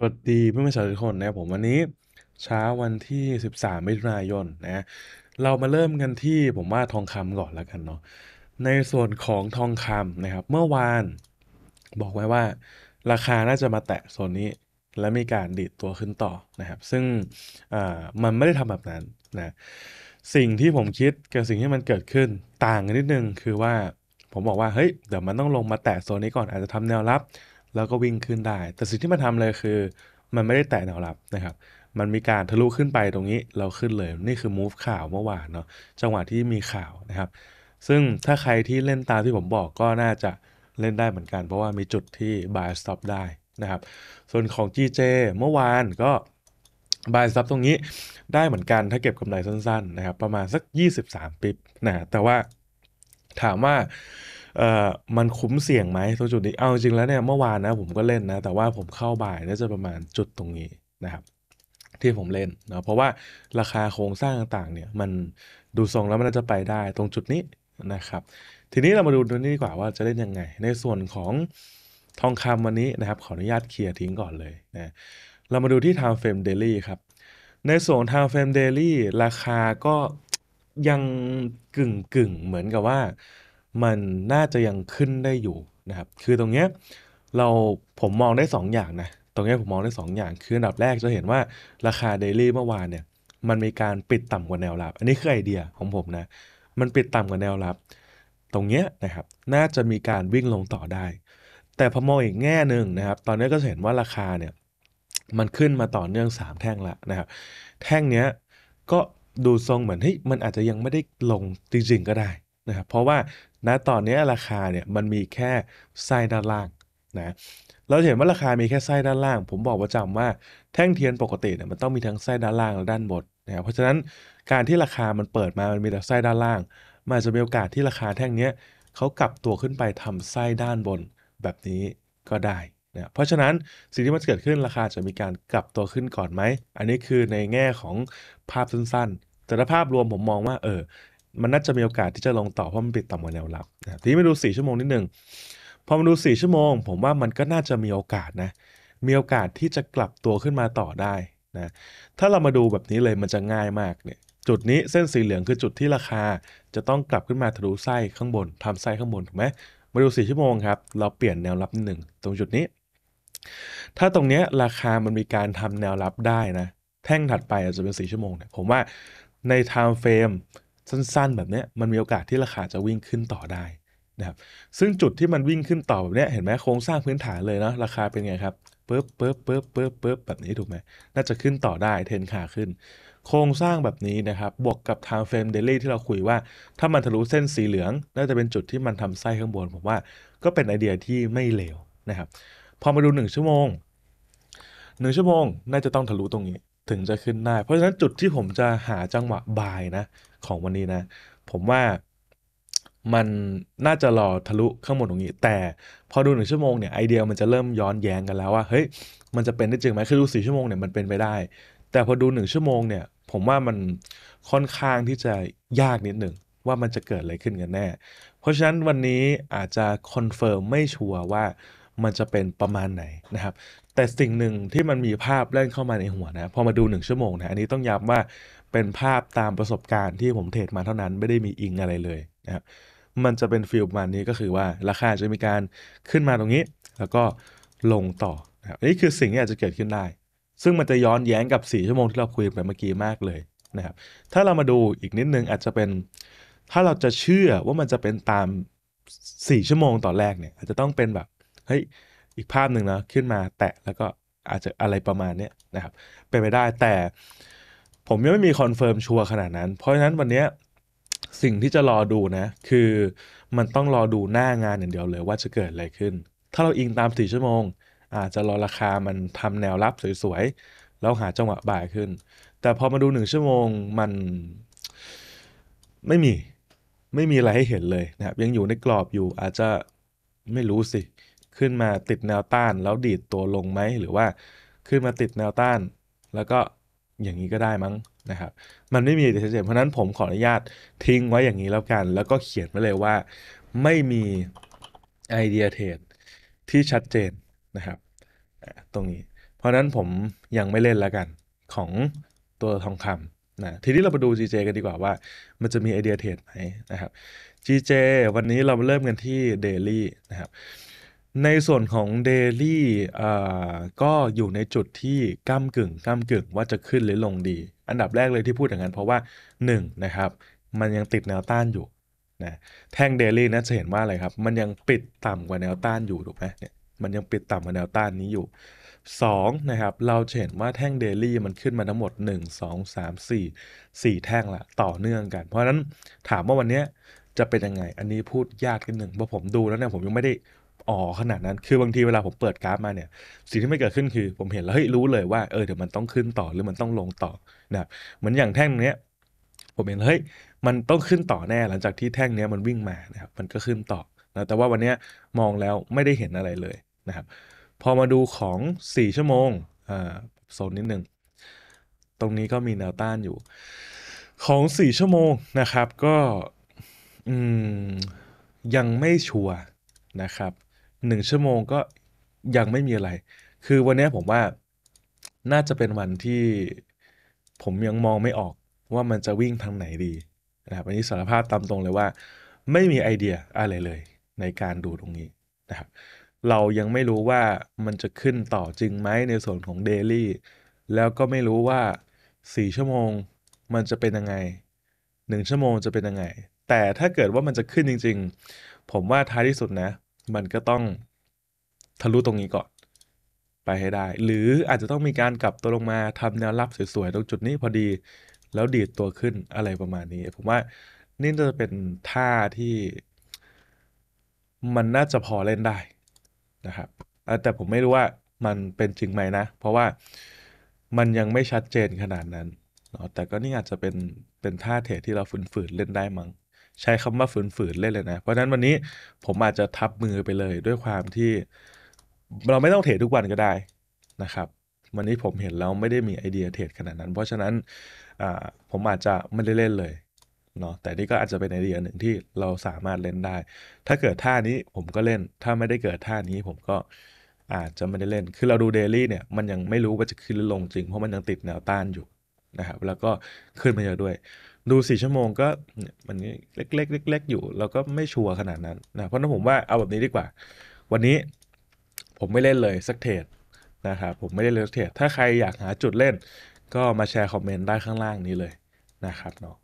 สวัสดีเพื่อนเพื่ชนทุกคนนะครับผมวันนี้เช้าวันที่ 13 มิถุนายนนะเรามาเริ่มกันที่ผมว่าทองคำก่อนแล้วกันเนาะในส่วนของทองคำนะครับ เมื่อวาน บอกไว้ว่าราคาน่าจะมาแตะโซนนี้และมีการดีดตัวขึ้นต่อนะครับ ซึ่งมันไม่ได้ทำแบบนั้นนะสิ่งที่ผมคิดกับสิ่งที่มันเกิดขึ้นต่างกันนิดนึงคือว่าผมบอกว่าเฮ้ยเดี๋ยวมันต้องลงมาแตะโซนนี้ก่อนอาจจะทำแนวรับแล้วก็วิ่งขึ้นได้ แต่สิ่งที่มันทำเลยคือ มันไม่ได้แตะแนวรับนะครับ มันมีการทะลุขึ้นไปตรงนี้ เราขึ้นเลย นี่คือ move ข่าวเมื่อวานเนาะจังหวะที่มีข่าวนะครับ ซึ่งถ้าใครที่เล่นตามที่ผมบอกก็น่าจะเล่นได้เหมือนกัน เพราะว่ามีจุดที่ buy stop ได้นะครับ ส่วนของ GJ เมื่อวานก็บาย t o p ตรงนี้ได้เหมือนกัน ถ้าเก็บกำไรสั้นๆนะครับ ประมาณสัก 23ปิบนะ แต่ว่าถามว่าเอ่อมันคุ้มเสี่ยงไหมตรงจุดนี้ เอาจริงแล้วเนี่ยเมื่อวานนะผมก็เล่นนะ แต่ว่าผมเข้าบ่ายน่าจะประมาณจุดตรงนี้นะครับที่ผมเล่นเนาะเพราะว่าราคาโครงสร้างต่างๆเนี่ยมันดูทรงแล้วมันจะไปได้ตรงจุดนี้นะครับ ทีนี้เรามาดูตรงนี้ดีกว่าว่าจะเล่นยังไง ในส่วนของทองคำวันนี้นะครับขออนุญาตเคลียร์ทิ้งก่อนเลยนะเรามาดูที่ Time Frame Daily ครับในส่วน Time Frame Daily ราคาก็ยังกึ่งกึ่งเหมือนกับว่ามันน่าจะยังขึ้นได้อยู่นะครับ คือตรงเนี้ยเราผมมองได้ 2ออย่างนะ ตรงนี้ผมมองได้ 2 อย่าง คืออันดับแรกจะเห็นว่าราคาเดลี่เมื่อวานเนี่ย มันมีการปิดต่ำกว่าแนวรับ อันนี้คือไอเดียของผมนะ มันปิดต่ำกว่าแนวรับ ตรงเนี้ยนะครับ น่าจะมีการวิ่งลงต่อได้ แต่พอมองอีกแง่หนึ่งนะครับ ตอนนี้ก็จะเห็นว่าราคาเนี่ยมันขึ้นมาต่อเนื่อง3แท่งละนะครับ แท่งเนี้ยก็ดูทรงเหมือนเฮ้ย มันอาจจะยังไม่ได้ลงจริงๆก็ได้นะครับเพราะว่าณตอนนี้ราคาเนี่ยมันมีแค่ไส้ด้านล่างนะ เราเห็นว่าราคามีแค่ไส้ด้านล่าง ผมบอกประจำว่าแท่งเทียนปกติเนี่ยมันต้องมีทั้งไส้ด้านล่างและด้านบนนะเพราะฉะนั้นการที่ราคามันเปิดมามันมีแต่ไส้ด้านล่างมันจจะมีโอกาสที่ราคาแท่งนี้เขากลับตัวขึ้นไปทำไส้ด้านบนแบบนี้ก็ได้นะเพราะฉะนั้นสิ่งที่มันเกิดขึ้นราคาจะมีการกลับตัวขึ้นก่อนไหมอันนี้คือในแง่ของภาพสั้นๆ แต่ถ้าภาพรวมผมมองว่าเออมันน่าจะมีโอกาสที่จะลงต่อเพราะมันปิดต่ำกว่าแนวรับนะทีนี้มาดู4ชั่วโมงนิดหนึ่งพอมาดู4ชั่วโมงผมว่ามันก็น่าจะมีโอกาสนะ มีโอกาสที่จะกลับตัวขึ้นมาต่อได้นะ ถ้าเรามาดูแบบนี้เลยมันจะง่ายมากเนี่ย จุดนี้เส้นสีเหลืองคือจุดที่ราคาจะต้องกลับขึ้นมาทะลุไส้ข้างบน ทำไส้ข้างบนถูกไหมมาดู 4ชั่วโมงครับ เราเปลี่ยนแนวรับนิดหนึ่งตรงจุดนี้ ถ้าตรงเนี้ยราคามันมีการทำแนวรับได้นะ แท่งถัดไปอาจจะเป็น4ชั่วโมงเนี่ย ผมว่าในไทม์เฟรมสั้นๆ แบบนี้มันมีโอกาสที่ราคาจะวิ่งขึ้นต่อได้นะครับซึ่งจุดที่มันวิ่งขึ้นต่อแบบนี้เห็นไหมโครงสร้างพื้นฐานเลยเนาะราคาเป็นไงครับปึ๊บปึ๊บปึ๊บปึ๊บปึ๊บแบบนี้ถูกไหมน่าจะขึ้นต่อได้เทนขาขึ้น โครงสร้างแบบนี้นะครับบวกกับทางเฟรมเดลี่ที่เราคุยว่า ถ้ามันทะลุเส้นสีเหลือง น่าจะเป็นจุดที่มันทำไส้ข้างบนผมว่า ก็เป็นไอเดียที่ไม่เลวนะครับพอมาดู1ชั่วโมง1ชั่วโมง น่าจะต้องทะลุตรงนี้ ถึงจะขึ้นได้ เพราะฉะนั้นจุดที่ผมจะหาจังหวะบายนะของวันนี้นะ ผมว่ามันน่าจะรอทะลุข้างบนตรงนี้แต่พอดูหนึ่งชั่วโมงเนี่ยไอเดียมันจะเริ่มย้อนแย้งกันแล้ว ว่าเฮ้ยมันจะเป็นได้จริงไหมคือดูสี่ชั่วโมงเนี่ยมันเป็นไปได้ แต่พอดูหนึ่งชั่วโมงเนี่ย ผมว่ามันค่อนข้างที่จะยากนิดหนึ่ง ว่ามันจะเกิดอะไรขึ้นกันแน่เพราะฉะนั้นวันนี้อาจจะคอนเฟิร์มไม่ชัวร์ว่ามันจะเป็นประมาณไหนนะครับแต่สิ่งหนึ่งที่มันมีภาพเล่นเข้ามาในหัวนะพอมาดูหนึ่งชั่วโมงนะอันนี้ต้องย้ำว่าเป็นภาพตามประสบการณ์ที่ผมเทรดมาเท่านั้น ไม่ได้มีอิงอะไรเลยนะครับมันจะเป็นฟิลประมาณนี้ก็คือว่าราคาจะมีการขึ้นมาตรงนี้ แล้วก็ลงต่อนะนี่คือสิ่งที่อาจจะเกิดขึ้นได้ ซึ่งมันจะย้อนแย้งกับ4ชั่วโมงที่เราคุยไปเมื่อกี้มากเลยนะครับถ้าเรามาดูอีกนิดนึงอาจจะเป็นถ้าเราจะเชื่อว่ามันจะเป็นตาม 4ชั่วโมงต่อแรกเนี่ยอาจจะต้องเป็นแบบเฮ้ยอีกภาพหนึ่งนะขึ้นมาแตะแล้วก็อาจจะอะไรประมาณนี้นะครับเป็นไปได้แต่ผมยังไม่มีคอนเฟิร์มชัวร์ขนาดนั้น เพราะฉะนั้นวันนี้สิ่งที่จะรอดูนะคือมันต้องรอดูหน้างานอย่างเดียวเลยว่าจะเกิดอะไรขึ้น ถ้าเราอิงตามสี่ชั่วโมง อาจจะรอราคามันทำแนวรับสวยๆ แล้วหาจังหวะบ่ายขึ้น แต่พอมาดูหนึ่งชั่วโมงมันไม่มีไม่มีอะไรให้เห็นเลยนะครับยังอยู่ในกรอบอยู่อาจจะไม่รู้สิขึ้นมาติดแนวต้านแล้วดีดตัวลงไหมหรือว่าขึ้นมาติดแนวต้านแล้วก็อย่างนี้ก็ได้มั้งนะครับ มันไม่มีเดชัดเจน เพราะนั้นผมขออนุญาตทิ้งไว้อย่างนี้แล้วกัน แล้วก็เขียนไว้เลยว่าไม่มีไอเดียเทรดที่ชัดเจนนะครับตรงนี้ เพราะนั้นผมยังไม่เล่นแล้วกันของตัวทองคำนะ ทีนี้เราไปดู GJ กันดีกว่า ว่ามันจะมีไอเดียเทรดไหมนะครับ GJ วันนี้เราเริ่มกันที่ Daily นะครับในส่วนของเดลี่ก็อยู่ในจุดที่ก้ามกึ่งก้ามกึ่งว่าจะขึ้นหรือลงดี อันดับแรกเลยที่พูดอย่างนั้นเพราะว่า1นะครับมันยังติดแนวต้านอยู่นะแท่งเดลี่นะจะเห็นว่าอะไรครับ มันยังปิดต่ำกว่าแนวต้านอยู่ถูกไหมเนี่ยมันยังปิดต่ำกว่าแนวต้านนี้อยู่2นะครับเราจะเห็นว่าแท่งเดลี่มันขึ้นมาทั้งหมด 1 2 3 4 4 แท่งละต่อเนื่องกัน เพราะฉะนั้นถามว่าวันนี้จะเป็นยังไง อันนี้พูดยากกันหนึ่งเพราะผมดูแล้วเนี่ยผมยังไม่ได้อ๋อขนาดนั้นคือบางทีเวลาผมเปิดกราฟมาเนี่ยสิ่งที่ไม่เกิดขึ้นคือผมเห็นแล้วเฮ้ยรู้เลยว่าเออเดี๋ยวมันต้องขึ้นต่อหรือมันต้องลงต่อนะครับเหมือนอย่างแท่งเนี้ย ผมเห็นเฮ้ยมันต้องขึ้นต่อแน่หลังจากที่แท่งเนี้ยมันวิ่งมานะครับมันก็ขึ้นต่อนะแต่ว่าวันนี้มองแล้วไม่ได้เห็นอะไรเลยนะครับ พอมาดูของ 4 ชั่วโมงอ่าโซนนิดหนึ่งตรงนี้ก็มีแนวต้านอยู่ ของ4ชั่วโมงนะครับ ก็ยังไม่ชัวร์นะครับหนึ่งชั่วโมงก็ยังไม่มีอะไร คือวันนี้ผมว่าน่าจะเป็นวันที่ผมยังมองไม่ออกว่ามันจะวิ่งทางไหนดีนะครับอันนี้สารภาพตามตรงเลยว่า ไม่มีไอเดียอะไรเลย ในการดูตรงนี้นะครับ เรายังไม่รู้ว่ามันจะขึ้นต่อจริงไหมในส่วนของเดลี่ แล้วก็ไม่รู้ว่า4ชั่วโมงมันจะเป็นยังไง1ชั่วโมงจะเป็นยังไง แต่ถ้าเกิดว่ามันจะขึ้นจริง ๆ ผมว่าท้ายที่สุดนะมันก็ต้องทะลุตรงนี้ก่อน ไปให้ได้ หรืออาจจะต้องมีการกลับตัวลงมาทำแนวรับสวยๆตรงจุดนี้พอดีแล้วดีดตัวขึ้นอะไรประมาณนี้ผมว่านี่จะเป็นท่าที่ มันน่าจะพอเล่นได้นะครับแต่ผมไม่รู้ว่ามันเป็นจริงไหมนะเพราะว่ามันยังไม่ชัดเจนขนาดนั้นแต่ก็นี่อาจจะเป็นเป็นท่าเทรดที่เราฝืนๆเล่นได้มั้งใช้คำว่าฝืน ๆ เล่นเลยนะ เพราะนั้นวันนี้ผมอาจจะทับมือไปเลยด้วยความที่เราไม่ต้องเทรดทุกวันก็ได้นะครับ วันนี้ผมเห็นแล้วไม่ได้มีไอเดียเทรดขนาดนั้น เพราะฉะนั้นผมอาจจะไม่ได้เล่นเลยเนาะแต่นี่ก็อาจจะเป็นไอเดียหนึ่งที่เราสามารถเล่นได้ ถ้าเกิดท่านี้ผมก็เล่นถ้าไม่ได้เกิดท่านี้ผมก็อาจจะไม่ได้เล่นคือเราดูเดลี่เนี่ย มันยังไม่รู้ว่าจะขึ้นหรือลงจริงเพราะมันยังติดแนวต้านอยู่นะครับ แล้วก็ขึ้นมาเยอะด้วยดูสี่ชั่วโมงก็มันเล็กๆเล็กๆอยู่ แล้วก็ไม่ชัวร์ขนาดนั้นนะเพราะนั้นผมว่าเอาแบบนี้ดีกว่า วันนี้ผมไม่เล่นเลยสักเทรดนะครับผมไม่ได้เล่นสักเทรดถ้าใครอยากหาจุดเล่น ก็มาแชร์คอมเมนต์ได้ข้างล่างนี้เลยนะครับเนาะ